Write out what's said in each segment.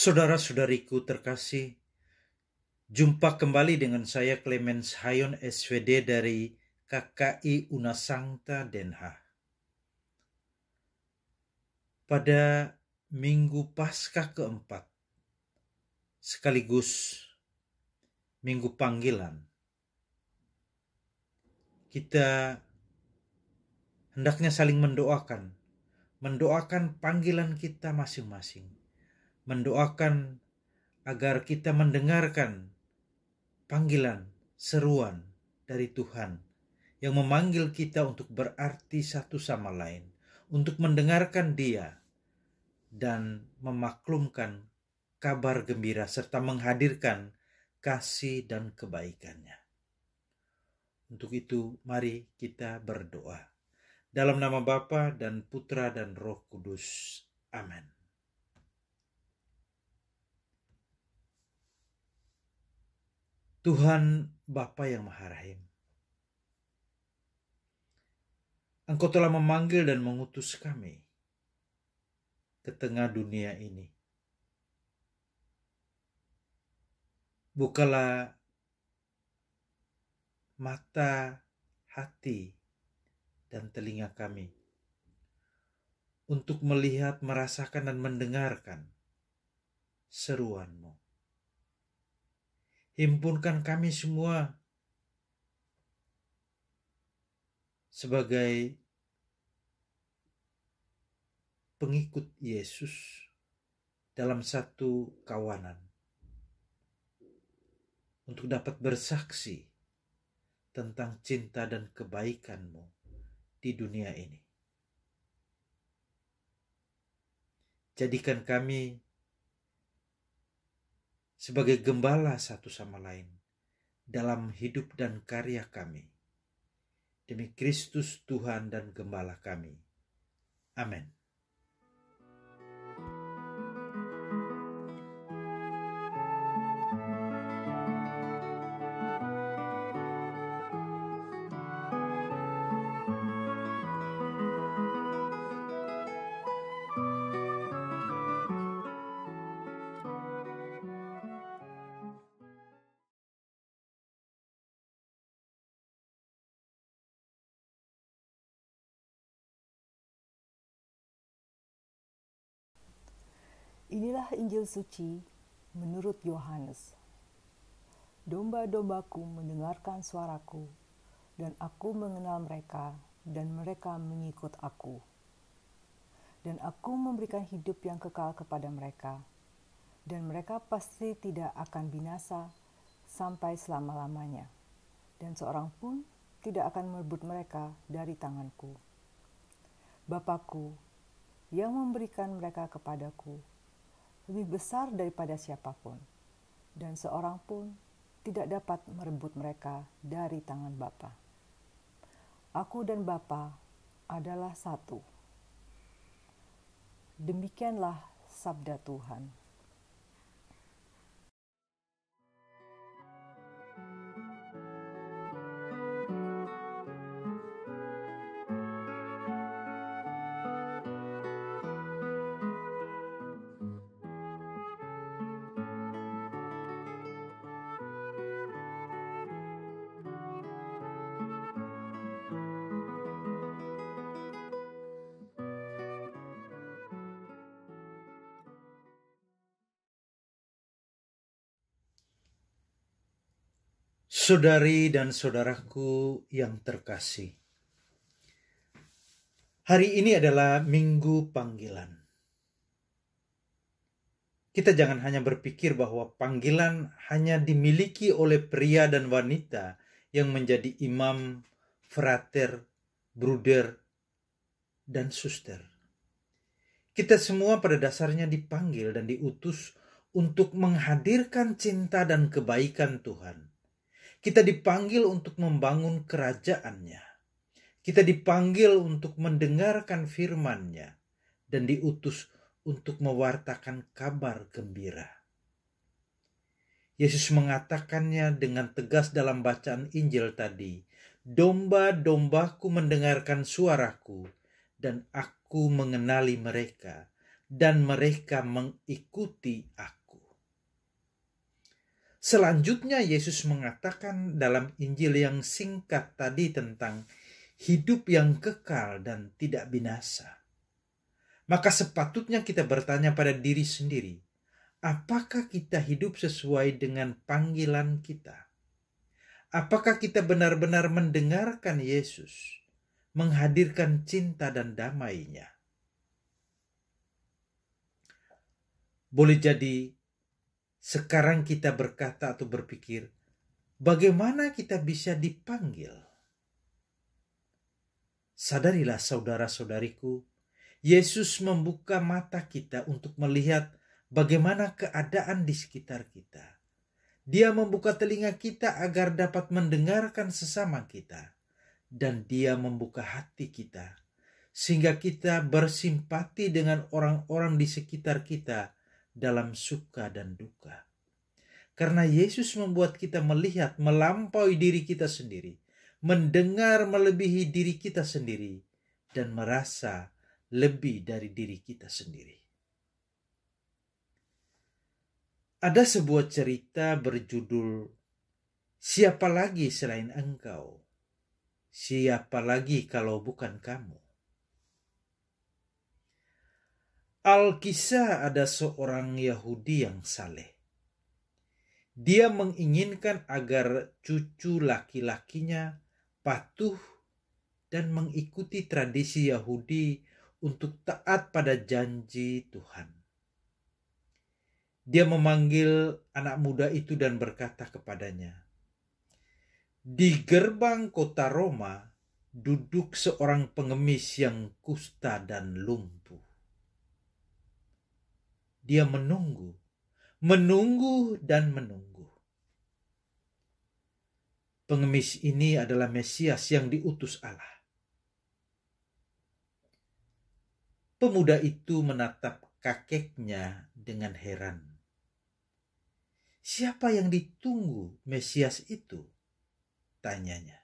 Saudara-saudariku terkasih, jumpa kembali dengan saya Clemens Hayon SVD dari KKI Unasangta Denha Pada minggu Paskah keempat, sekaligus minggu panggilan, kita hendaknya saling mendoakan, mendoakan panggilan kita masing-masing mendoakan agar kita mendengarkan panggilan seruan dari Tuhan yang memanggil kita untuk berarti satu sama lain, untuk mendengarkan Dia dan memaklumkan kabar gembira serta menghadirkan kasih dan kebaikannya. Untuk itu, mari kita berdoa. Dalam nama Bapa dan Putra dan Roh Kudus. Amin. Tuhan Bapa yang Maha Rahim. Engkau telah memanggil dan mengutus kami ke tengah dunia ini. Bukalah mata, hati, dan telinga kami untuk melihat, merasakan, dan mendengarkan seruanmu. Himpunkan kami semua sebagai pengikut Yesus dalam satu kawanan untuk dapat bersaksi tentang cinta dan kebaikanmu di dunia ini. Jadikan kami sebagai gembala satu sama lain dalam hidup dan karya kami. Demi Kristus Tuhan dan Gembala kami. Amin. Inilah Injil suci menurut Yohanes. Domba-dombaku mendengarkan suaraku, dan aku mengenal mereka, dan mereka mengikut aku. Dan aku memberikan hidup yang kekal kepada mereka, dan mereka pasti tidak akan binasa sampai selama-lamanya, dan seorang pun tidak akan merebut mereka dari tanganku. Bapakku yang memberikan mereka kepadaku lebih besar daripada siapapun, dan seorang pun tidak dapat merebut mereka dari tangan Bapa. Aku dan Bapa adalah satu. Demikianlah sabda Tuhan. Saudari dan saudaraku yang terkasih, hari ini adalah Minggu Panggilan. Kita jangan hanya berpikir bahwa panggilan hanya dimiliki oleh pria dan wanita yang menjadi imam, frater, bruder, dan suster. Kita semua pada dasarnya dipanggil dan diutus untuk menghadirkan cinta dan kebaikan Tuhan kita dipanggil untuk membangun kerajaannya. Kita dipanggil untuk mendengarkan firman-Nya dan diutus untuk mewartakan kabar gembira. Yesus mengatakannya dengan tegas dalam bacaan Injil tadi, "Domba-dombaku mendengarkan suaraku, dan aku mengenali mereka, dan mereka mengikuti aku." Selanjutnya Yesus mengatakan dalam Injil yang singkat tadi tentang hidup yang kekal dan tidak binasa. Maka sepatutnya kita bertanya pada diri sendiri, apakah kita hidup sesuai dengan panggilan kita? Apakah kita benar-benar mendengarkan Yesus, menghadirkan cinta dan damainya? Boleh jadi sekarang kita berkata atau berpikir, bagaimana kita bisa dipanggil? Sadarilah saudara-saudariku, Yesus membuka mata kita untuk melihat bagaimana keadaan di sekitar kita. Dia membuka telinga kita agar dapat mendengarkan sesama kita, dan Dia membuka hati kita sehingga kita bersimpati dengan orang-orang di sekitar kita dalam suka dan duka. Karena Yesus membuat kita melihat melampaui diri kita sendiri, mendengar melebihi diri kita sendiri, dan merasa lebih dari diri kita sendiri. Ada sebuah cerita berjudul "Siapa lagi selain Engkau? Siapa lagi kalau bukan kamu?" Alkisah ada seorang Yahudi yang saleh. Dia menginginkan agar cucu laki-lakinya patuh dan mengikuti tradisi Yahudi untuk taat pada janji Tuhan. Dia memanggil anak muda itu dan berkata kepadanya, "Di gerbang kota Roma duduk seorang pengemis yang kusta dan lumpuh dia menunggu, menunggu dan menunggu. Pengemis ini adalah Mesias yang diutus Allah. Pemuda itu menatap kakeknya dengan heran. Siapa yang ditunggu Mesias itu? Tanyanya.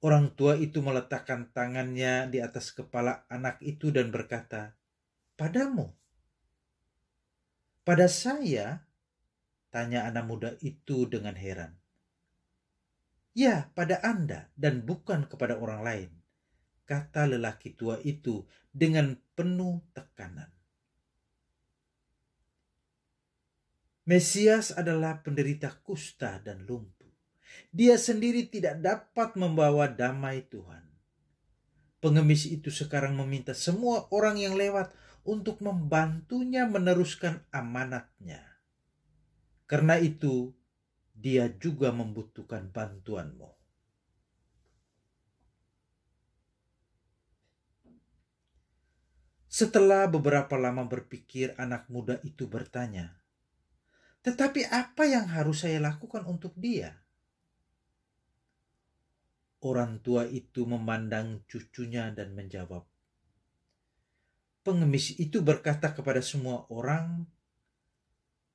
Orang tua itu meletakkan tangannya di atas kepala anak itu dan berkata, padamu. Pada saya? Tanya anak muda itu dengan heran. Ya, pada Anda dan bukan kepada orang lain, kata lelaki tua itu dengan penuh tekanan. Mesias adalah penderita kusta dan lumpuh. Dia sendiri tidak dapat membawa damai Tuhan. Pengemis itu sekarang meminta semua orang yang lewat untuk membantunya meneruskan amanatnya. Karena itu, dia juga membutuhkan bantuanmu. Setelah beberapa lama berpikir, anak muda itu bertanya, "Tetapi apa yang harus saya lakukan untuk dia?" Orang tua itu memandang cucunya dan menjawab, pengemis itu berkata kepada semua orang,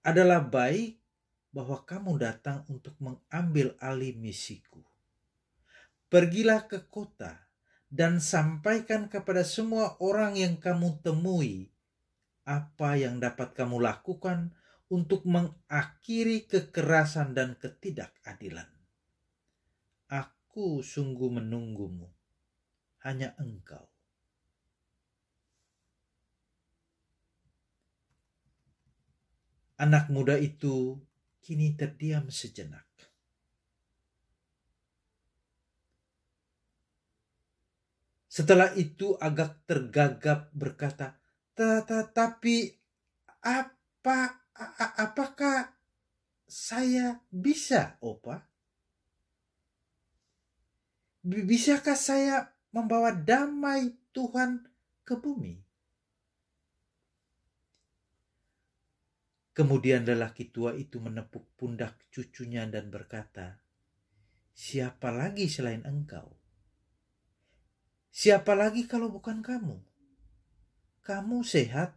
"Adalah baik bahwa kamu datang untuk mengambil alih misiku. Pergilah ke kota dan sampaikan kepada semua orang yang kamu temui apa yang dapat kamu lakukan untuk mengakhiri kekerasan dan ketidakadilan. Aku sungguh menunggumu, hanya engkau anak muda itu kini terdiam sejenak. Setelah itu agak tergagap berkata, "Tapi apa apakah saya bisa, Opa? Bisakah saya membawa damai Tuhan ke bumi?" Kemudian lelaki tua itu menepuk pundak cucunya dan berkata, "Siapa lagi selain engkau? Siapa lagi kalau bukan kamu? Kamu sehat,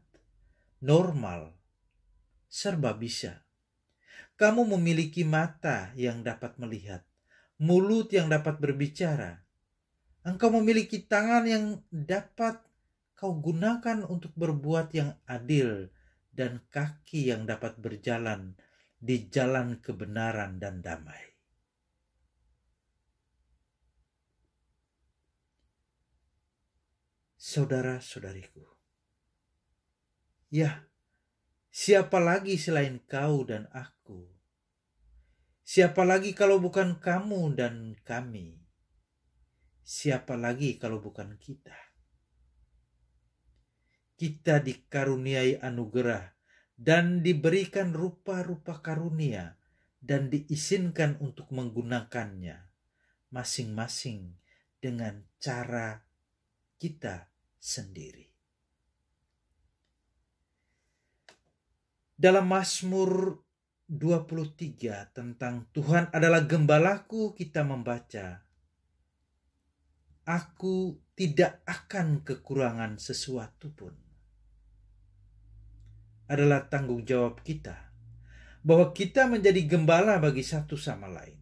normal, serba bisa. Kamu memiliki mata yang dapat melihat, mulut yang dapat berbicara. Engkau memiliki tangan yang dapat kau gunakan untuk berbuat yang adil dan kaki yang dapat berjalan di jalan kebenaran dan damai. Saudara-saudariku, ya, siapa lagi selain kau dan aku? Siapa lagi kalau bukan kamu dan kami? Siapa lagi kalau bukan kita? kita dikaruniai anugerah dan diberikan rupa-rupa karunia dan diizinkan untuk menggunakannya masing-masing dengan cara kita sendiri. Dalam Mazmur 23 tentang Tuhan adalah gembalaku kita membaca Aku tidak akan kekurangan sesuatu pun adalah tanggung jawab kita, bahwa kita menjadi gembala bagi satu sama lain,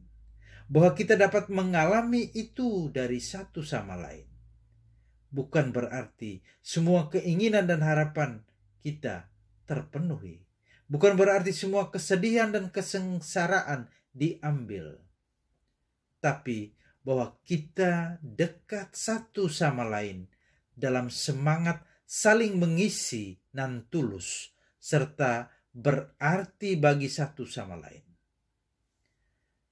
bahwa kita dapat mengalami itu dari satu sama lain. Bukan berarti semua keinginan dan harapan kita terpenuhi, bukan berarti semua kesedihan dan kesengsaraan diambil, tapi bahwa kita dekat satu sama lain dalam semangat saling mengisi nan tulus serta berarti bagi satu sama lain.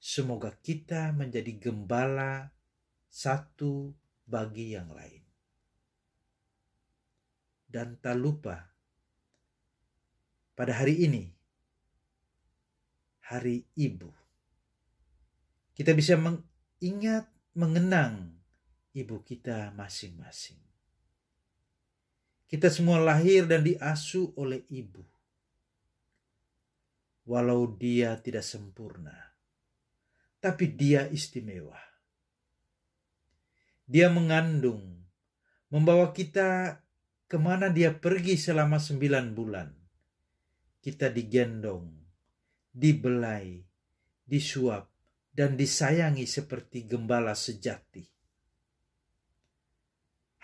Semoga kita menjadi gembala satu bagi yang lain. Dan tak lupa, pada hari ini, hari ibu, kita bisa mengingat, mengenang ibu kita masing-masing. Kita semua lahir dan diasuh oleh ibu. Walau dia tidak sempurna, tapi dia istimewa. Dia mengandung, membawa kita kemana dia pergi selama sembilan bulan. Kita digendong, dibelai, disuap, dan disayangi seperti gembala sejati.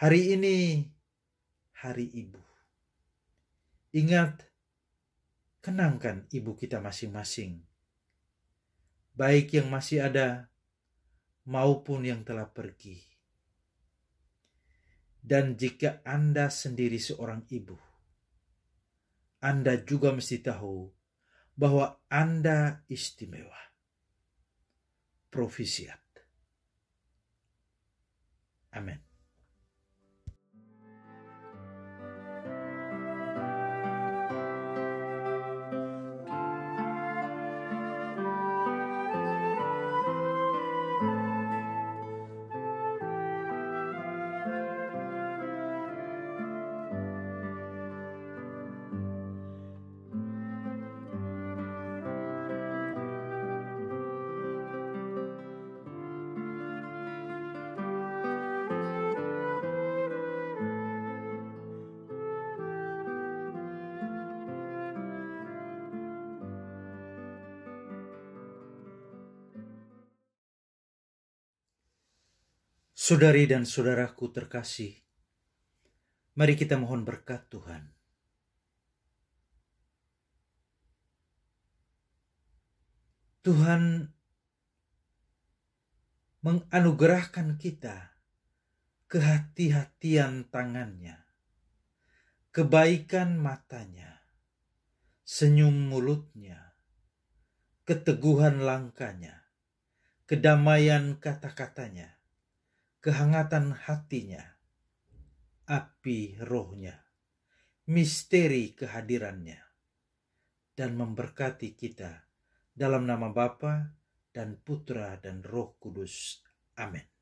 Hari ini hari ibu. Ingat, kenangkan ibu kita masing-masing, baik yang masih ada maupun yang telah pergi. Dan jika Anda sendiri seorang ibu, Anda juga mesti tahu bahwa Anda istimewa. Profisiat. Amin. Saudari dan saudaraku terkasih, mari kita mohon berkat Tuhan. Tuhan menganugerahkan kita kehati-hatian tangannya, kebaikan matanya, senyum mulutnya, keteguhan langkahnya, kedamaian kata-katanya, kehangatan hatinya, api rohnya, misteri kehadirannya, dan memberkati kita dalam nama Bapa dan Putra dan Roh Kudus. Amin.